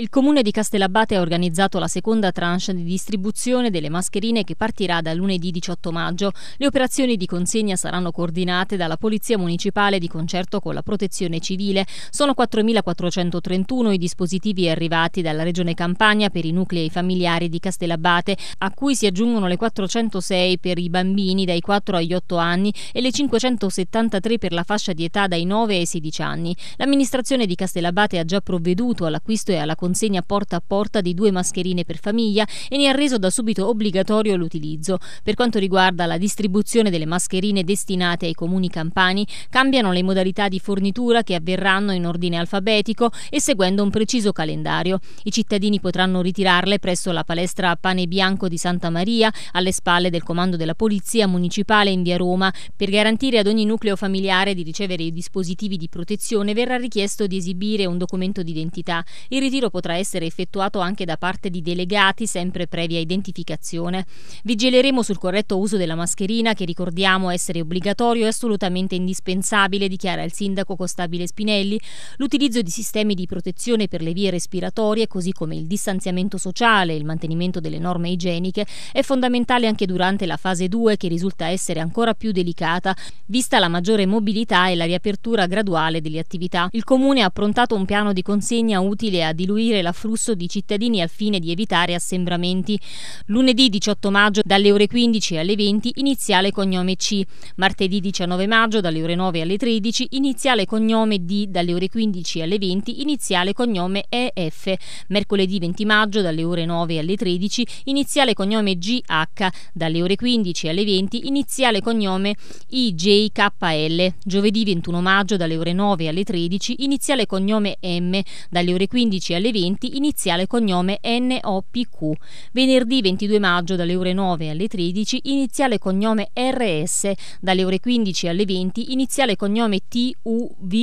Il comune di Castellabate ha organizzato la seconda tranche di distribuzione delle mascherine che partirà da lunedì 18 maggio. Le operazioni di consegna saranno coordinate dalla Polizia Municipale di concerto con la Protezione Civile. Sono 4.431 i dispositivi arrivati dalla Regione Campania per i nuclei familiari di Castellabate, a cui si aggiungono le 406 per i bambini dai 4 agli 8 anni e le 573 per la fascia di età dai 9 ai 16 anni. L'amministrazione di Castellabate ha già provveduto all'acquisto e alla consegna consegna porta a porta di due mascherine per famiglia e ne ha reso da subito obbligatorio l'utilizzo. Per quanto riguarda la distribuzione delle mascherine destinate ai comuni campani, cambiano le modalità di fornitura che avverranno in ordine alfabetico e seguendo un preciso calendario. I cittadini potranno ritirarle presso la palestra Pane Bianco di Santa Maria, alle spalle del comando della Polizia Municipale in via Roma. Per garantire ad ogni nucleo familiare di ricevere i dispositivi di protezione verrà richiesto di esibire un documento d'identità. Il ritiro potrà essere effettuato anche da parte di delegati sempre previa identificazione. Vigileremo sul corretto uso della mascherina che ricordiamo essere obbligatorio e assolutamente indispensabile, dichiara il sindaco Costabile Spinelli. L'utilizzo di sistemi di protezione per le vie respiratorie, così come il distanziamento sociale e il mantenimento delle norme igieniche, è fondamentale anche durante la fase 2 che risulta essere ancora più delicata, vista la maggiore mobilità e la riapertura graduale delle attività. Il comune ha approntato un piano di consegna utile a diluire favorire l'afflusso di cittadini al fine di evitare assembramenti. Lunedì 18 maggio dalle ore 15 alle 20 iniziale cognome C, martedì 19 maggio dalle ore 9 alle 13 iniziale cognome D, dalle ore 15 alle 20 iniziale cognome EF, mercoledì 20 maggio dalle ore 9 alle 13 iniziale cognome GH, dalle ore 15 alle 20 iniziale cognome IJKL, giovedì 21 maggio dalle ore 9 alle 13 iniziale cognome M, dalle ore 15 alle alle 20 iniziale cognome NOPQ, venerdì 22 maggio dalle ore 9 alle 13 iniziale cognome RS, dalle ore 15 alle 20 iniziale cognome TUVWXYZ.